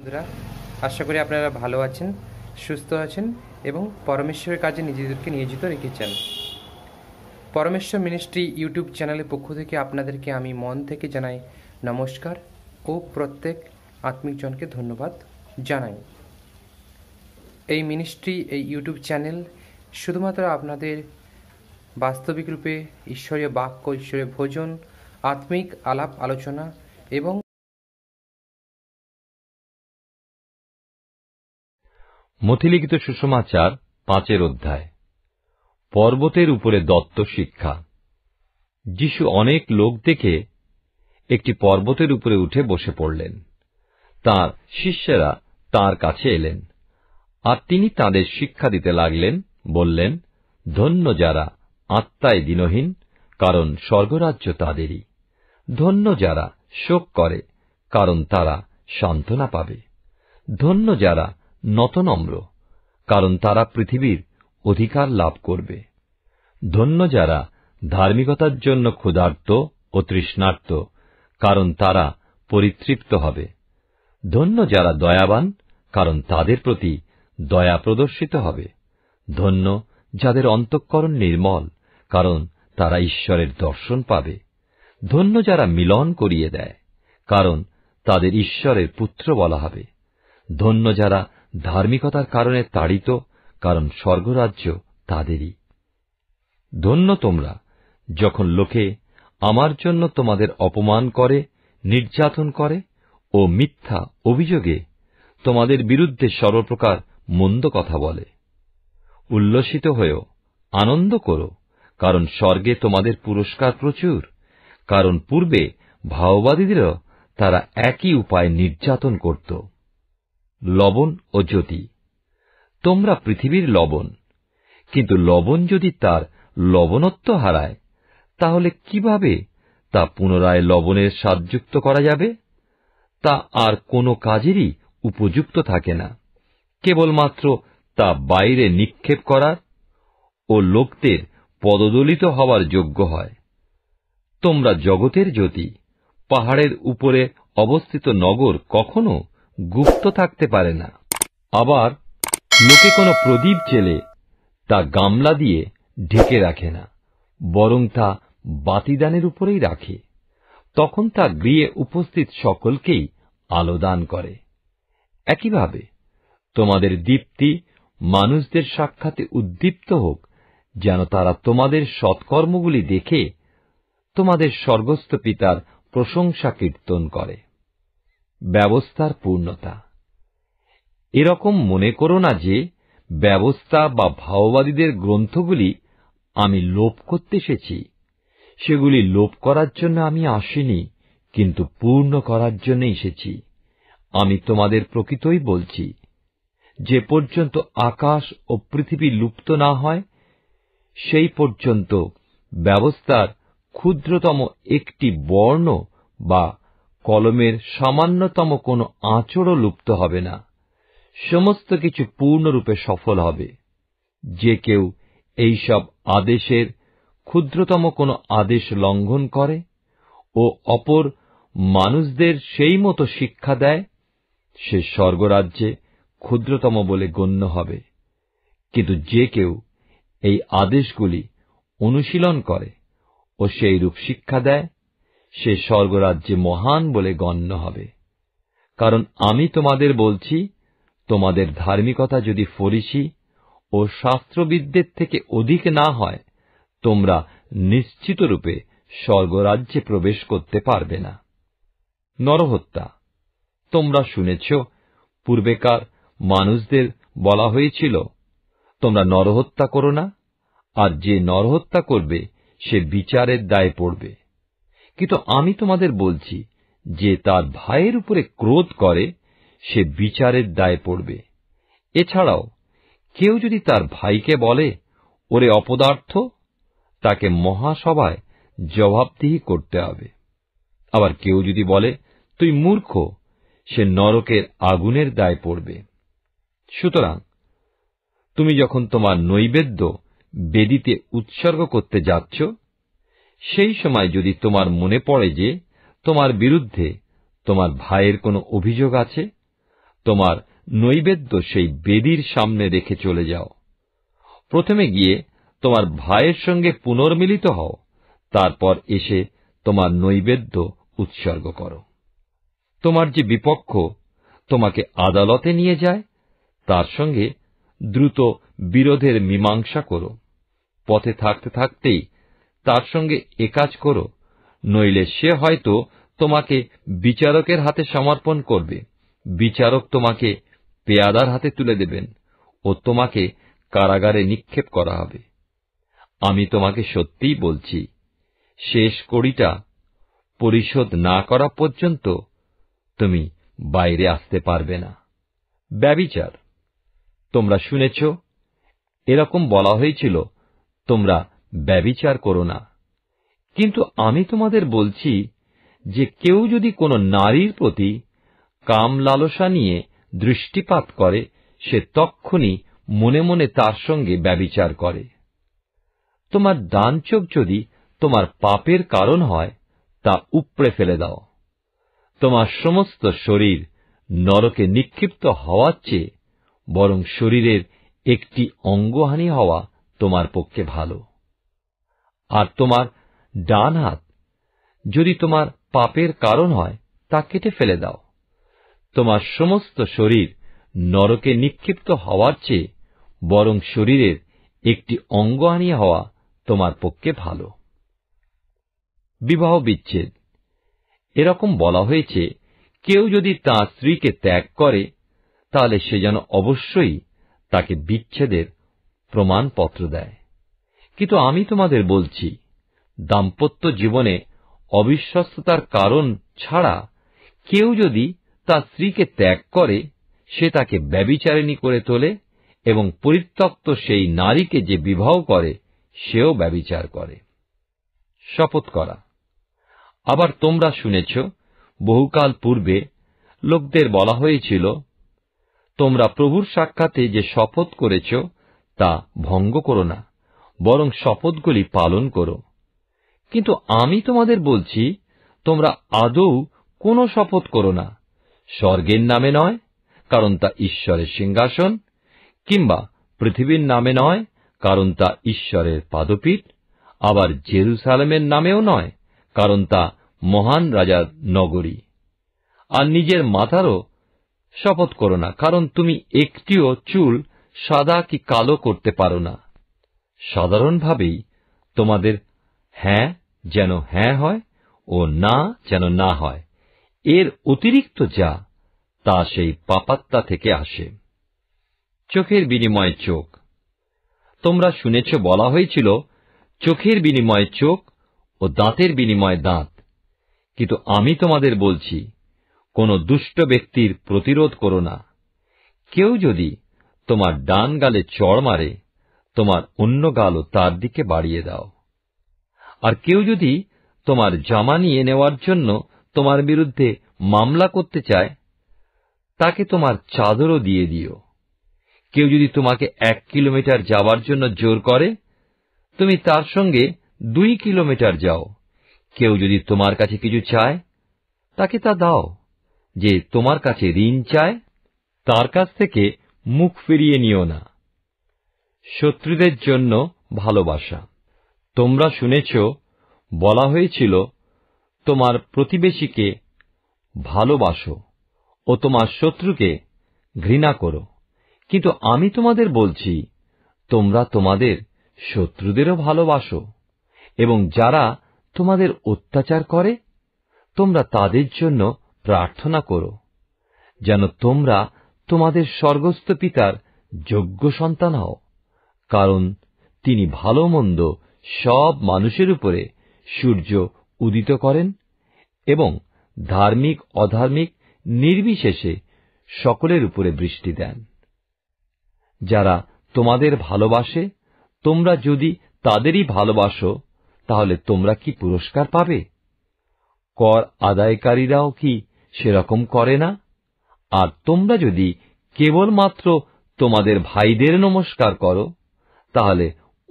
বন্ধুরা আশা করি আপনারা ভালো আছেন সুস্থ আছেন এবং পরমেশ্বরের কাজে নিজেদেরকে নিয়োজিত রেখেছেন পরমেশ্বর মিনিস্ট্রি ইউটিউব চ্যানেলের পক্ষ থেকে আপনাদেরকে আমি মন থেকে জানাই নমস্কার ও প্রত্যেক আত্মিকজনকে ধন্যবাদ জানাই এই মিনিস্ট্রি এই ইউটিউব চ্যানেল শুধুমাত্র আপনাদের বাস্তবিক রূপে ঈশ্বরীয় বাক্য ঈশ্বরীয় ভোজন আত্মিক আলাপ আলোচনা এবং মথিলিখিত সুষমাচার পাঁচের অধ্যায় পর্বতের উপরে দত্ত শিক্ষা যিশু অনেক লোক দেখে একটি পর্বতের উপরে উঠে বসে পড়লেন তার শিষ্যেরা তার কাছে এলেন আর তিনি তাদের শিক্ষা দিতে লাগলেন বললেন ধন্য যারা আত্মায় দিনহীন কারণ স্বর্গরাজ্য তাদেরই ধন্য যারা শোক করে কারণ তারা সান্ত্বনা পাবে ধন্য যারা নতনম্র কারণ তারা পৃথিবীর অধিকার লাভ করবে ধন্য যারা ধার্মিকতার জন্য ক্ষুধার্ত ও তৃষ্ণার্ত কারণ তারা পরিতৃপ্ত হবে ধন্য যারা দয়াবান কারণ তাদের প্রতি দয়া প্রদর্শিত হবে ধন্য যাদের অন্তঃকরণ নির্মল কারণ তারা ঈশ্বরের দর্শন পাবে ধন্য যারা মিলন করিয়ে দেয় কারণ তাদের ঈশ্বরের পুত্র বলা হবে ধন্য যারা ধার্মিকতার কারণে তাড়িত কারণ স্বর্গরাজ্য তাদেরই ধন্য তোমরা যখন লোকে আমার জন্য তোমাদের অপমান করে নির্যাতন করে ও মিথ্যা অভিযোগে তোমাদের বিরুদ্ধে সর্বপ্রকার মন্দ কথা বলে উল্লসিত হয়েও আনন্দ করো কারণ স্বর্গে তোমাদের পুরস্কার প্রচুর কারণ পূর্বে ভাওবাদীদেরও তারা একই উপায় নির্যাতন করত লবণ ও জ্যোতি তোমরা পৃথিবীর লবণ কিন্তু লবণ যদি তার লবণত্ব হারায় তাহলে কিভাবে তা পুনরায় লবণের স্বাদযুক্ত করা যাবে তা আর কোনো কাজেরই উপযুক্ত থাকে না কেবলমাত্র তা বাইরে নিক্ষেপ করার ও লোকদের পদদলিত হওয়ার যোগ্য হয় তোমরা জগতের জ্যোতি পাহাড়ের উপরে অবস্থিত নগর কখনো গুপ্ত থাকতে পারে না আবার লোকে কোনো প্রদীপ জেলে তা গামলা দিয়ে ঢেকে রাখে না বরং তা বাতিদানের উপরেই রাখে তখন তা গৃহে উপস্থিত সকলকেই আলো দান করে একইভাবে তোমাদের দীপ্তি মানুষদের সাক্ষাতে উদ্দীপ্ত হোক যেন তারা তোমাদের সৎকর্মগুলি দেখে তোমাদের স্বর্গস্থ পিতার প্রশংসা কীর্তন করে ব্যবস্থার পূর্ণতা এরকম মনে করো না যে ব্যবস্থা বা ভাওবাদীদের গ্রন্থগুলি আমি লোপ করতে এসেছি সেগুলি লোপ করার জন্য আমি আসিনি কিন্তু পূর্ণ করার জন্য এসেছি আমি তোমাদের প্রকৃতই বলছি যে পর্যন্ত আকাশ ও পৃথিবী লুপ্ত না হয় সেই পর্যন্ত ব্যবস্থার ক্ষুদ্রতম একটি বর্ণ বা কলমের সামান্যতম কোনো আঁচড়ও লুপ্ত হবে না সমস্ত কিছু পূর্ণরূপে সফল হবে যে কেউ এই সব আদেশের ক্ষুদ্রতম কোনো আদেশ লঙ্ঘন করে ও অপর মানুষদের সেই মতো শিক্ষা দেয় সে স্বর্গরাজ্যে ক্ষুদ্রতম বলে গণ্য হবে কিন্তু যে কেউ এই আদেশগুলি অনুশীলন করে ও সেইরূপ শিক্ষা দেয় সে স্বর্গরাজ্যে মহান বলে গণ্য হবে কারণ আমি তোমাদের বলছি তোমাদের ধার্মিকতা যদি ফরিসি ও শাস্ত্রবিদদের থেকে অধিক না হয় তোমরা নিশ্চিতরূপে স্বর্গরাজ্যে প্রবেশ করতে পারবে না নরহত্যা তোমরা শুনেছ পূর্বেকার মানুষদের বলা হয়েছিল তোমরা নরহত্যা করো না আর যে নরহত্যা করবে সে বিচারের দায় পড়বে কিন্তু আমি তোমাদের বলছি যে তার ভাইয়ের উপরে ক্রোধ করে সে বিচারের দায় পড়বে এছাড়াও কেউ যদি তার ভাইকে বলে ওরে অপদার্থ তাকে মহাসভায় জবাবদিহি করতে হবে আবার কেউ যদি বলে তুই মূর্খ সে নরকের আগুনের দায় পড়বে সুতরাং তুমি যখন তোমার নৈবেদ্য বেদিতে উৎসর্গ করতে যাচ্ছ সেই সময় যদি তোমার মনে পড়ে যে তোমার বিরুদ্ধে তোমার ভাইয়ের কোনো অভিযোগ আছে তোমার নৈবেদ্য সেই বেদির সামনে রেখে চলে যাও প্রথমে গিয়ে তোমার ভাইয়ের সঙ্গে পুনর্মিলিত হও তারপর এসে তোমার নৈবেদ্য উৎসর্গ করো তোমার যে বিপক্ষ তোমাকে আদালতে নিয়ে যায় তার সঙ্গে দ্রুত বিরোধের মীমাংসা করো পথে থাকতে থাকতেই তার সঙ্গে কাজ করো নইলে সে হয়তো তোমাকে বিচারকের হাতে সমর্পণ করবে বিচারক তোমাকে পেয়াদার হাতে তুলে দেবেন ও তোমাকে কারাগারে নিক্ষেপ করা হবে আমি তোমাকে সত্যিই বলছি শেষ কড়িটা পরিশোধ না করা পর্যন্ত তুমি বাইরে আসতে পারবে না ব্যবিচার তোমরা শুনেছ এরকম বলা হয়েছিল তোমরা ব্যবিচার করো না কিন্তু আমি তোমাদের বলছি যে কেউ যদি কোনো নারীর প্রতি কাম লালসা নিয়ে দৃষ্টিপাত করে সে তক্ষণি মনে মনে তার সঙ্গে ব্যবিচার করে তোমার ডান চোখ যদি তোমার পাপের কারণ হয় তা উপড়ে ফেলে দাও তোমার সমস্ত শরীর নরকে নিক্ষিপ্ত হওয়ার চেয়ে বরং শরীরের একটি অঙ্গহানি হওয়া তোমার পক্ষে ভালো আর তোমার ডান হাত যদি তোমার পাপের কারণ হয় তা কেটে ফেলে দাও তোমার সমস্ত শরীর নরকে নিক্ষিপ্ত হওয়ার চেয়ে বরং শরীরের একটি অঙ্গ আনিয়ে হওয়া তোমার পক্ষে ভালো বিবাহ বিচ্ছেদ এরকম বলা হয়েছে কেউ যদি তাঁর স্ত্রীকে ত্যাগ করে তাহলে সে যেন অবশ্যই তাকে বিচ্ছেদের প্রমাণপত্র দেয় কিন্তু আমি তোমাদের বলছি দাম্পত্য জীবনে অবিশ্বস্ততার কারণ ছাড়া কেউ যদি তার স্ত্রীকে ত্যাগ করে সে তাকে ব্যবিচারিণী করে তোলে এবং পরিত্যক্ত সেই নারীকে যে বিবাহ করে সেও ব্যবিচার করে শপথ করা আবার তোমরা শুনেছ বহুকাল পূর্বে লোকদের বলা হয়েছিল তোমরা প্রভুর সাক্ষাতে যে শপথ করেছ তা ভঙ্গ করো না বরং শপথগুলি পালন করো কিন্তু আমি তোমাদের বলছি তোমরা আদৌ কোনো শপথ করো না স্বর্গের নামে নয় কারণ তা ঈশ্বরের সিংহাসন কিংবা পৃথিবীর নামে নয় কারণ তা ঈশ্বরের পাদপীঠ আবার জেরুসালেমের নামেও নয় কারণ তা মহান রাজার নগরী আর নিজের মাথারও শপথ করো না কারণ তুমি একটিও চুল সাদা কি কালো করতে পারো না সাধারণভাবেই তোমাদের হ্যাঁ যেন হ্যাঁ হয় ও না যেন না হয় এর অতিরিক্ত যা তা সেই পাপাত্তা থেকে আসে চোখের বিনিময়ে চোখ তোমরা শুনেছ বলা হয়েছিল চোখের বিনিময়ে চোখ ও দাঁতের বিনিময়ে দাঁত কিন্তু আমি তোমাদের বলছি কোনো দুষ্ট ব্যক্তির প্রতিরোধ করো না কেউ যদি তোমার ডান গালে চড় মারে তোমার অন্য গালও তার দিকে বাড়িয়ে দাও আর কেউ যদি তোমার জামা নিয়ে নেওয়ার জন্য তোমার বিরুদ্ধে মামলা করতে চায় তাকে তোমার চাদরও দিয়ে দিও কেউ যদি তোমাকে এক কিলোমিটার যাওয়ার জন্য জোর করে তুমি তার সঙ্গে দুই কিলোমিটার যাও কেউ যদি তোমার কাছে কিছু চায় তাকে তা দাও যে তোমার কাছে ঋণ চায় তার কাছ থেকে মুখ ফিরিয়ে নিও না শত্রুদের জন্য ভালোবাসা তোমরা শুনেছ বলা হয়েছিল তোমার প্রতিবেশীকে ভালোবাসো ও তোমার শত্রুকে ঘৃণা করো কিন্তু আমি তোমাদের বলছি তোমরা তোমাদের শত্রুদেরও ভালোবাসো এবং যারা তোমাদের অত্যাচার করে তোমরা তাদের জন্য প্রার্থনা করো যেন তোমরা তোমাদের স্বর্গস্থ পিতার যোগ্য সন্তান হও কারণ তিনি ভালো মন্দ সব মানুষের উপরে সূর্য উদিত করেন এবং ধার্মিক অধার্মিক নির্বিশেষে সকলের উপরে বৃষ্টি দেন যারা তোমাদের ভালোবাসে তোমরা যদি তাদেরই ভালোবাসো তাহলে তোমরা কি পুরস্কার পাবে কর আদায়কারীরাও কি সেরকম করে না আর তোমরা যদি কেবলমাত্র তোমাদের ভাইদের নমস্কার করো তাহলে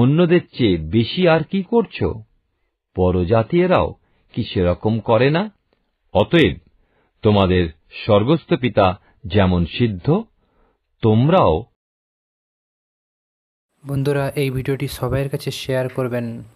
অন্যদের চেয়ে বেশি আর কি করছ পরজাতীয়রাও কি সেরকম করে না অতএব তোমাদের স্বর্গস্থ পিতা যেমন সিদ্ধ তোমরাও বন্ধুরা এই ভিডিওটি সবাইয়ের কাছে শেয়ার করবেন